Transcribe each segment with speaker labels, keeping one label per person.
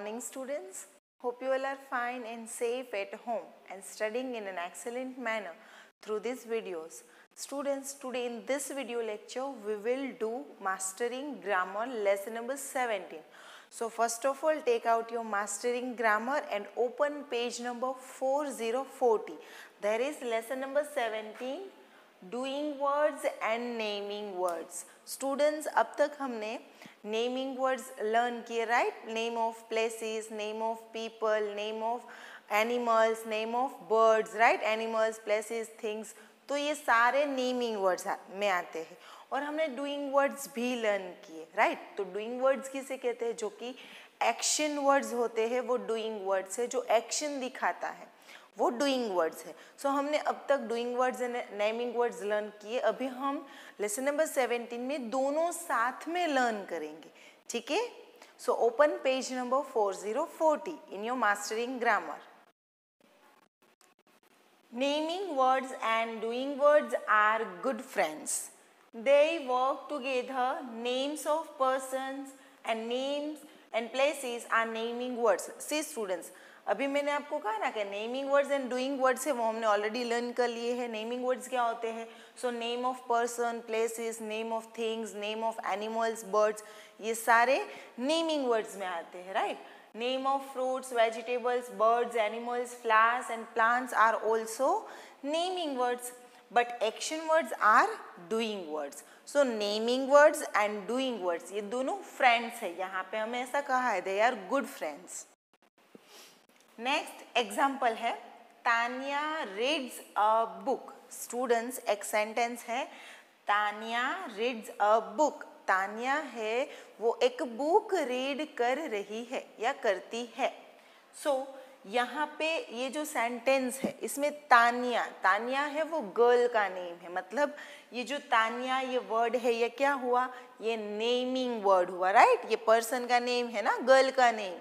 Speaker 1: morning students. Hope you all are fine and safe at home and studying in an excellent manner through these videos. Students, today in this video lecture, we will do Mastering Grammar lesson number 17. So first of all, take out your Mastering Grammar and open page number 4040. There is lesson number 17 doing words and naming words students अब तक हमने naming words learn किए right name of places name of people name of animals name of birds right animals places things तो ये सारे naming words में आते हैं और हमने डूइंग वर्ड्स भी लर्न किए राइट तो डूइंग वर्ड्स किसे कहते हैं जो कि एक्शन वर्ड्स होते हैं वो डूइंग वर्ड्स है जो एक्शन दिखाता है वो डूइंग वर्ड्स है सो so, हमने अब तक doing words and naming words learn किए अभी हम लेसन नंबर सेवेंटीन में दोनों साथ में लर्न करेंगे ठीक है so open page number four zero forty in your mastering grammar naming words and doing words are good friends they work together names of person and names and places are naming words see students अभी मैंने आपको कहा ना कि naming words and doing words है वो हमने already learn कर लिए हैं नेमिंग वर्ड्स क्या होते हैं so name of person places name of things name of animals birds ये सारे नेमिंग वर्ड्स में आते हैं right name of fruits vegetables birds animals flowers and plants are also naming words but action words are doing words so naming words and doing words ये दोनों friends है यहाँ पे हमें ऐसा कहा है they are good friends next example है Tania reads a book students एक सेंटेंस है Tania reads a book Tania है वो एक बुक रीड कर रही है या करती है सो so, यहाँ पे ये जो सेंटेंस है इसमें तानिया तानिया है वो गर्ल का नेम है मतलब ये जो तानिया ये वर्ड है ये क्या हुआ ये नेमिंग वर्ड हुआ राइट ये पर्सन का नेम है ना गर्ल का नेम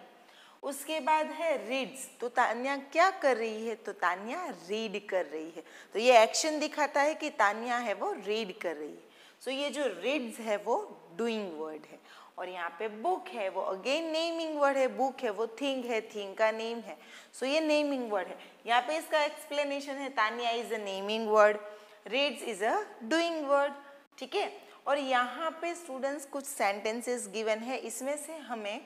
Speaker 1: उसके बाद है रीड्स तो तानिया क्या कर रही है तो तानिया रीड कर रही है तो ये एक्शन दिखाता है कि तानिया है वो रीड कर रही है सो so ये जो रीड्स है वो डूइंग वर्ड है और यहाँ पे बुक है वो अगेन नेमिंग वर्ड है बुक है वो थिंग है थिंग का नेम है सो so, ये नेमिंग वर्ड है यहाँ पे इसका एक्सप्लेनेशन है Tania is a naming word reads is a doing word ठीक है और यहाँ पे स्टूडेंट्स कुछ सेंटेंसेस गिवन है इसमें से हमें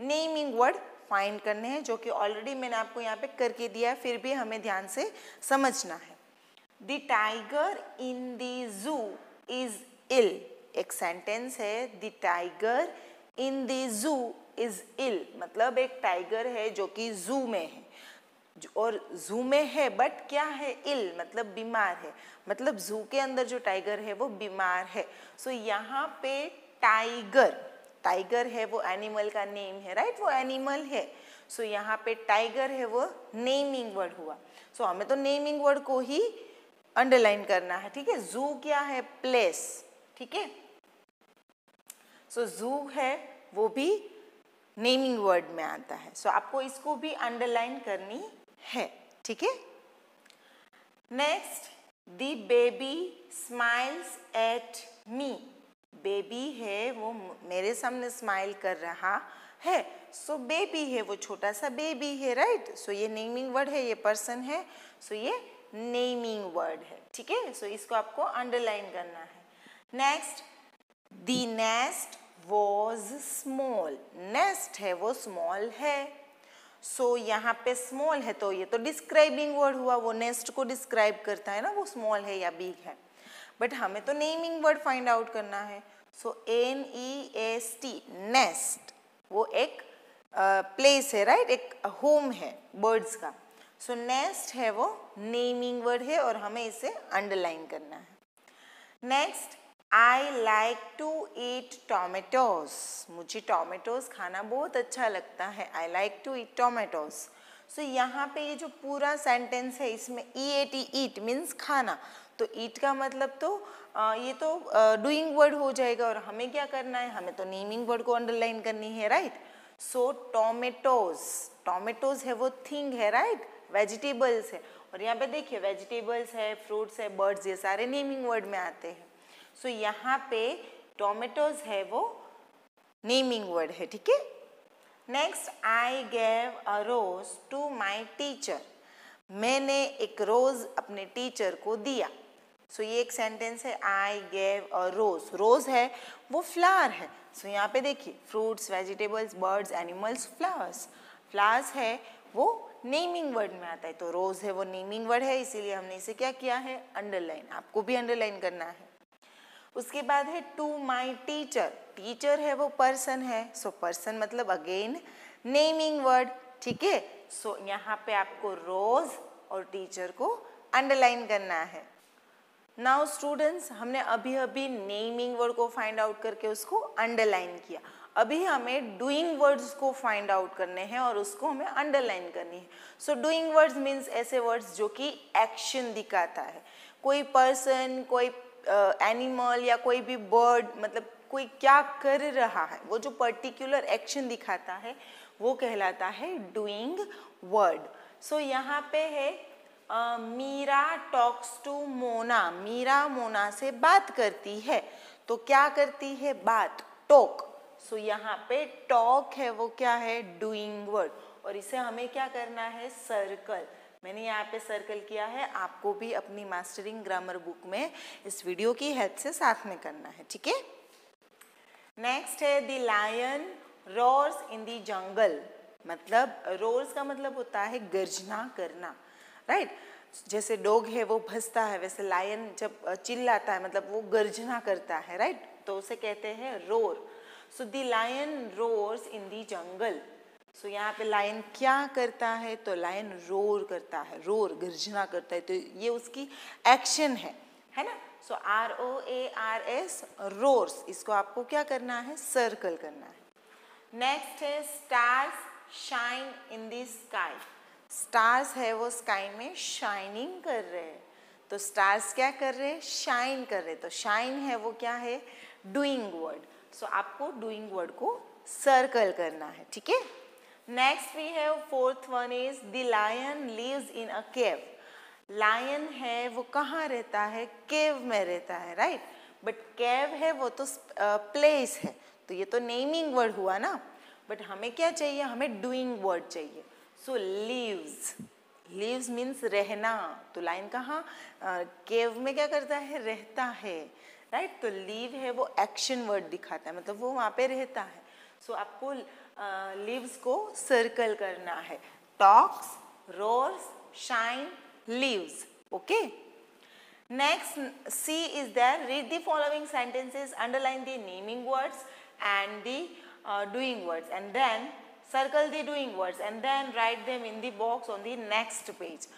Speaker 1: नेमिंग वर्ड फाइंड करने हैं जो कि ऑलरेडी मैंने आपको यहाँ पे करके दिया है फिर भी हमें ध्यान से समझना है द टाइगर इन दू इज इल एक सेंटेंस है the tiger in the zoo is ill मतलब एक टाइगर है जो कि जू में है और जू में है बट क्या है इल मतलब बीमार है मतलब जू के अंदर जो टाइगर है वो बीमार है सो so, यहाँ पे टाइगर टाइगर है वो एनिमल का नेम है राइट वो एनिमल है सो so, यहाँ पे टाइगर है वो नेमिंग वर्ड हुआ सो so, हमें तो नेमिंग वर्ड को ही अंडरलाइन करना है ठीक है जू क्या है प्लेस ठीक है सो so, जू है वो भी नेमिंग वर्ड में आता है सो so, आपको इसको भी अंडरलाइन करनी है ठीक है next the baby smiles at me baby है वो मेरे सामने स्माइल कर रहा है सो so, बेबी है वो छोटा सा बेबी है राइट right? सो so, ये नेमिंग वर्ड है ये पर्सन है सो so, ये नेमिंग वर्ड है ठीक है सो इसको आपको अंडरलाइन करना है next the nest was small nest है वो स्मॉल है सो so, यहाँ पे स्मॉल है तो ये तो डिस्क्राइबिंग वर्ड हुआ वो नेस्ट को डिस्क्राइब करता है ना वो स्मॉल है या बिग है बट हमें तो नेमिंग वर्ड फाइंड आउट करना है so N E S T nest वो एक प्लेस uh, है राइट right? एक होम है बर्ड्स का सो so, नेस्ट है वो नेमिंग वर्ड है और हमें इसे अंडरलाइन करना है next I like to eat tomatoes मुझे टोमेटोज खाना बहुत अच्छा लगता है I like to eat tomatoes so यहाँ पे ये जो पूरा सेंटेंस है इसमें ई ए टी ईट मीन्स खाना तो ईट का मतलब तो आ, ये तो डूइंग वर्ड हो जाएगा और हमें क्या करना है हमें तो नेमिंग वर्ड को अंडरलाइन करनी है राइट सो टोमेटोज टोमेटोज है वो थिंग है राइट right? वेजिटेबल्स है और यहाँ पे देखिए वेजिटेबल्स है फ्रूट्स है बर्ड्स ये सारे नेमिंग वर्ड में आते हैं सो so, यहाँ पे टोमेटोज है वो नेमिंग वर्ड है ठीक है next I gave a rose to my teacher मैंने एक रोज अपने टीचर को दिया सो so, ये एक सेंटेंस है आई गेव अ रोज रोज है वो फ्लावर है सो so, यहाँ पे देखिए fruits vegetables birds animals flowers flowers है वो नेमिंग वर्ड में आता है तो रोज है वो नेमिंग वर्ड है इसीलिए हमने इसे क्या किया है अंडरलाइन आपको भी अंडरलाइन करना है उसके बाद है टू माई टीचर टीचर है वो पर्सन है सो so, पर्सन मतलब अगेन नेमिंग वर्ड ठीक है सो यहाँ पे आपको रोज और टीचर को अंडरलाइन करना है नाउ स्टूडेंट्स हमने अभी अभी नेमिंग वर्ड को फाइंड आउट करके उसको अंडरलाइन किया अभी हमें डूइंग वर्ड्स को फाइंड आउट करने हैं और उसको हमें अंडरलाइन करनी है सो डूइंग वर्ड्स मीन्स ऐसे वर्ड्स जो कि एक्शन दिखाता है कोई पर्सन कोई एनिमल या कोई भी बर्ड मतलब कोई क्या कर रहा है वो जो पर्टिकुलर एक्शन दिखाता है वो कहलाता है डूइंग वर्ड सो यहाँ पे है मीरा टॉक्स टू मोना मीरा मोना से बात करती है तो क्या करती है बात टॉक सो यहाँ पे टॉक है वो क्या है डूइंग वर्ड और इसे हमें क्या करना है सर्कल मैंने यहाँ पे सर्कल किया है आपको भी अपनी मास्टरिंग ग्रामर बुक में इस वीडियो की हेल्प से साथ में करना है ठीक है नेक्स्ट है the lion roars in the jungle मतलब रोर्स का मतलब होता है गर्जना करना राइट right? जैसे डॉग है वो भसता है वैसे लायन जब चिल्लाता है मतलब वो गर्जना करता है राइट तो उसे कहते हैं roar so the lion roars in the jungle so तो so, यहाँ पे लायन क्या करता है तो लायन रोर करता है रोर गर्जना करता है तो ये उसकी एक्शन है है ना so R O A R S roars इसको आपको क्या करना है सर्कल करना है नेक्स्ट है stars shine in the sky stars है वो स्काई में शाइनिंग कर रहे हैं तो स्टार्स क्या कर रहे हैं शाइन कर रहे तो शाइन है वो क्या है डूइंग वर्ड सो आपको डूइंग वर्ड को सर्कल करना है ठीक है next we have fourth one is the lion lives in a cave lion है वो कहाँ रहता है केव में रहता है राइट बट केव है वो तो प्लेस है तो ये तो नेमिंग वर्ड हुआ ना बट हमें क्या चाहिए हमें डूइंग वर्ड चाहिए सो लिव्स लिव्स मीन्स रहना तो लाइन कहाँ केव में क्या करता है रहता है राइट right? तो लीव है वो एक्शन वर्ड दिखाता है मतलब वो वहाँ पे रहता है सो so, आपको लीव्स को सर्कल करना है talks roars shine lives okay next C is there read the following sentences underline the naming words and the doing words and then circle the doing words and then write them in the box on the next uh, page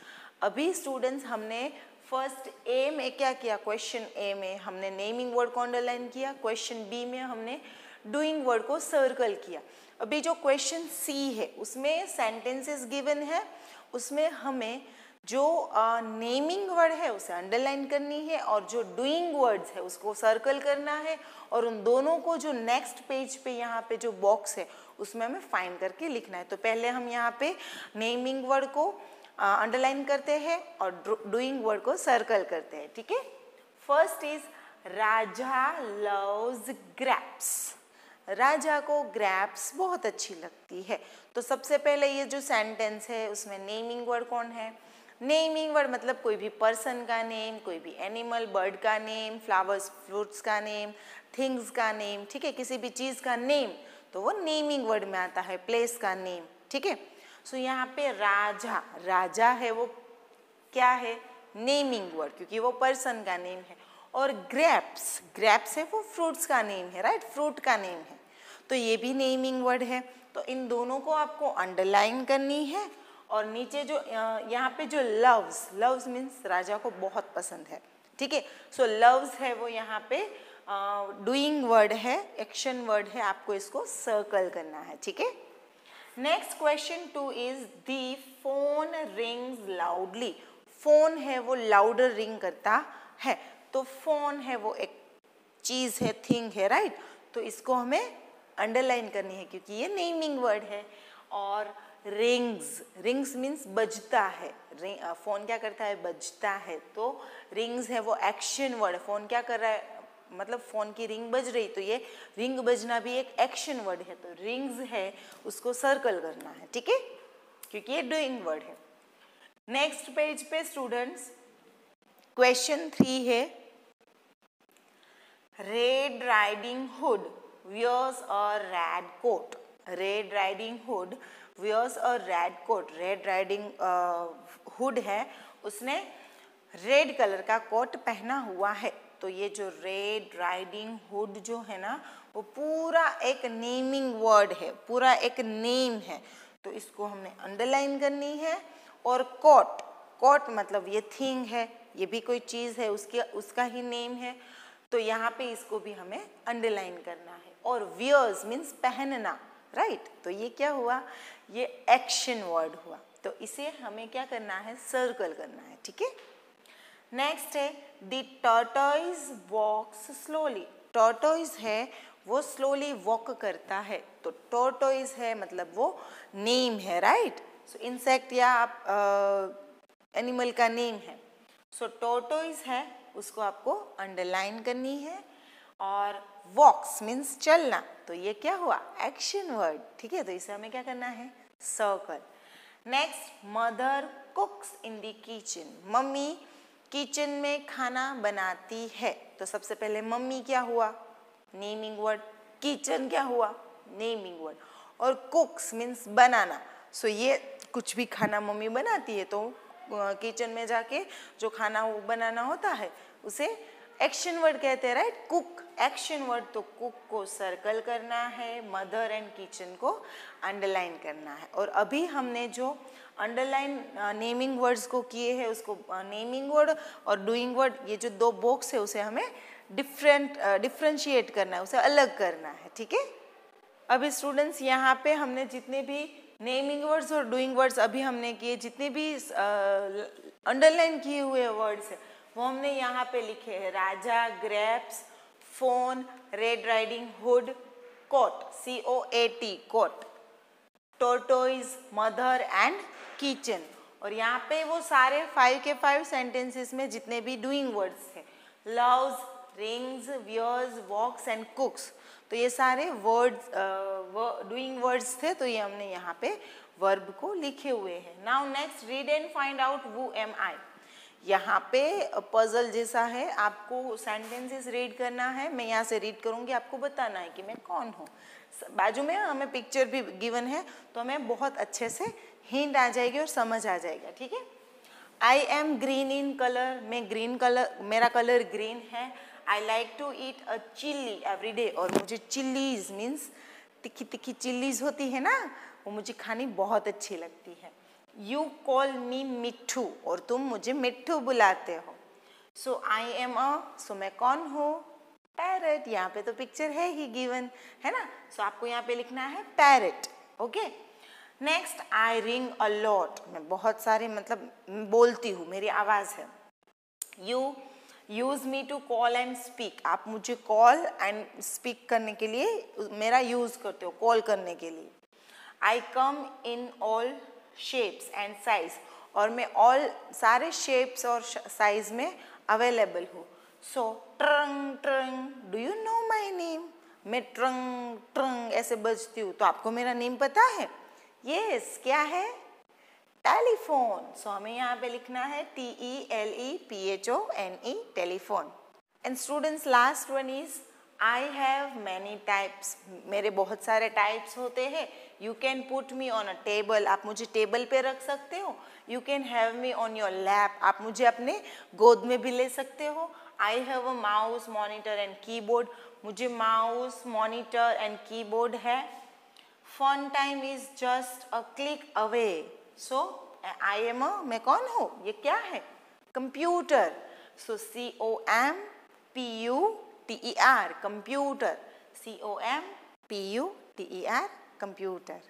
Speaker 1: अभी स्टूडेंट्स हमने first A में क्या किया question A में हमने naming word को underline किया क्वेश्चन बी में हमने uh, डूइंग वर्ड को सर्कल किया अभी जो क्वेश्चन सी है उसमें सेंटेंसेस गिवन है उसमें हमें जो नेमिंग uh, वर्ड है उसे अंडरलाइन करनी है और जो डूइंग वर्ड्स है उसको सर्कल करना है और उन दोनों को जो नेक्स्ट पेज पे यहाँ पे जो बॉक्स है उसमें हमें फाइंड करके लिखना है तो पहले हम यहाँ पे नेमिंग वर्ड को अंडरलाइन uh, करते हैं और डूइंग वर्ड को सर्कल करते हैं ठीक है first is Raja loves grapes Raja को ग्रैप्स बहुत अच्छी लगती है तो सबसे पहले ये जो सेंटेंस है उसमें नेमिंग वर्ड कौन है नेमिंग वर्ड मतलब कोई भी पर्सन का नेम कोई भी एनिमल बर्ड का नेम फ्लावर्स फ्रूट्स का नेम थिंग्स का नेम ठीक है किसी भी चीज़ का नेम तो वो नेमिंग वर्ड में आता है प्लेस का नेम ठीक है सो यहाँ पे राजा राजा है वो क्या है नेमिंग वर्ड क्योंकि वो पर्सन का नेम है और ग्रेप्स ग्रेप्स है वो फ्रूट्स का नेम है राइट फ्रूट का नेम है तो ये भी नेमिंग वर्ड है तो इन दोनों को आपको अंडरलाइन करनी है और नीचे जो यहाँ पे जो लव्स लव्स मीन्स राजा को बहुत पसंद है ठीक है सो लव्स है वो यहाँ पे डूइंग वर्ड है एक्शन वर्ड है आपको इसको सर्कल करना है ठीक है next question two is the phone rings loudly phone है वो लाउडर रिंग करता है तो फोन है वो एक चीज़ है थिंग है राइट right? तो इसको हमें अंडरलाइन करनी है क्योंकि ये नेमिंग वर्ड है और रिंग्स रिंग्स मीन्स बजता है फ़ोन क्या करता है बजता है तो रिंग्स है वो एक्शन वर्ड फ़ोन क्या कर रहा है मतलब फ़ोन की रिंग बज रही तो ये रिंग बजना भी एक एक्शन वर्ड है तो रिंग्स है उसको सर्कल करना है ठीक है क्योंकि ये डूइंग वर्ड है नेक्स्ट पेज पे स्टूडेंट्स क्वेश्चन थ्री है Red Riding Hood wears a red coat. Red Riding Hood wears a red coat. Red Riding uh, Hood है उसने रेड कलर का कोट पहना हुआ है तो ये जो रेड राइडिंग हुड जो है ना वो पूरा एक नेमिंग वर्ड है पूरा एक नेम है तो इसको हमने अंडरलाइन करनी है और कोट कोट मतलब ये थिंग है ये भी कोई चीज़ है उसके उसका ही नेम है तो यहाँ पे इसको भी हमें अंडरलाइन करना है और वियर्स मीन्स पहनना राइट right? तो ये क्या हुआ ये एक्शन वर्ड हुआ तो इसे हमें क्या करना है सर्कल करना है ठीक है नेक्स्ट है the tortoise walks slowly tortoise है वो स्लोली वॉक करता है तो टॉटॉइज है मतलब वो नेम है राइट सो इंसेक्ट या आप uh, एनिमल का नेम है सो so, टॉटॉइज है उसको आपको अंडरलाइन करनी है और वॉक्स मीन्स चलना तो ये क्या हुआ एक्शन वर्ड ठीक है तो इसे हमें क्या करना है circle next mother cooks in the kitchen mummy kitchen में खाना बनाती है तो सबसे पहले मम्मी क्या हुआ नेमिंग वर्ड किचन क्या हुआ नेमिंग वर्ड और कुक्स मीन्स बनाना सो ये कुछ भी खाना मम्मी बनाती है तो किचन में जाके जो खाना वो बनाना होता है उसे एक्शन वर्ड कहते हैं राइट कुक एक्शन वर्ड तो कुक को सर्कल करना है मदर एंड किचन को अंडरलाइन करना है और अभी हमने जो अंडरलाइन नेमिंग वर्ड्स को किए हैं उसको नेमिंग वर्ड और डूइंग वर्ड ये जो दो बॉक्स है उसे हमें डिफरेंट डिफ्रेंशिएट करना है उसे अलग करना है ठीक है अभी स्टूडेंट्स यहाँ पे हमने जितने भी नेमिंग वर्ड्स और डूइंग वर्ड्स अभी हमने किए जितने भी अंडरलाइन किए हुए वर्ड्स है वो हमने यहाँ पे लिखे हैं Raja grapes phone Red Riding Hood coat C O A T coat tortoise mother and kitchen और यहाँ पे वो सारे फाइव के फाइव सेंटेंसेस में जितने भी डूइंग वर्ड्स थे loves rings wears walks and cooks तो ये सारे वर्ड्स डूइंग वर्ड्स थे तो ये हमने यहाँ पे वर्ब को लिखे हुए हैं now next read and find out who am I यहाँ पे पजल जैसा है आपको सेंटेंसेस रीड करना है मैं यहाँ से रीड करूँगी आपको बताना है कि मैं कौन हूँ बाजू में हमें पिक्चर भी गिवन है तो हमें बहुत अच्छे से हिंट आ जाएगी और समझ आ जाएगा ठीक है I am green in colour मैं ग्रीन कलर मेरा कलर ग्रीन है I like to eat a chilli every day और मुझे चिल्लीज मीन्स तिखी तिखी चिल्लीज होती है ना वो मुझे खानी बहुत अच्छी लगती है यू कॉल मी मिट्ठू और तुम मुझे मिट्ठू बुलाते हो सो आई एम अ सो मैं कौन हूँ पैरट यहाँ पे तो पिक्चर है ही गिवन है ना सो so, आपको यहाँ पे लिखना है parrot okay next I ring a lot मैं बहुत सारे मतलब बोलती हूँ मेरी आवाज़ है you use me to call and speak आप मुझे कॉल एंड स्पीक करने के लिए मेरा यूज़ करते हो कॉल करने के लिए I come in all shapes and size और मैं ऑल सारे शेप्स और साइज़ में अवेलेबल हूँ सो ट्रंग ट्रंग do you know my name मैं ट्रंग ट्रंग ऐसे बजती हूँ तो आपको मेरा नेम पता है ये yes, क्या है टेलीफोन सो so, हमें यहाँ पे लिखना है T E L E P H O N E telephone and students last one is I have many types मेरे बहुत सारे टाइप्स होते हैं you can put me on a table आप मुझे टेबल पे रख सकते हो you can have me on your lap आप मुझे अपने गोद में भी ले सकते हो I have a mouse monitor and keyboard मुझे माउस मॉनिटर एंड कीबोर्ड है fun time is just a click away so I am a मैं कौन हूँ ये क्या है computer so C O M P U T E R computer C O M P U T E R computer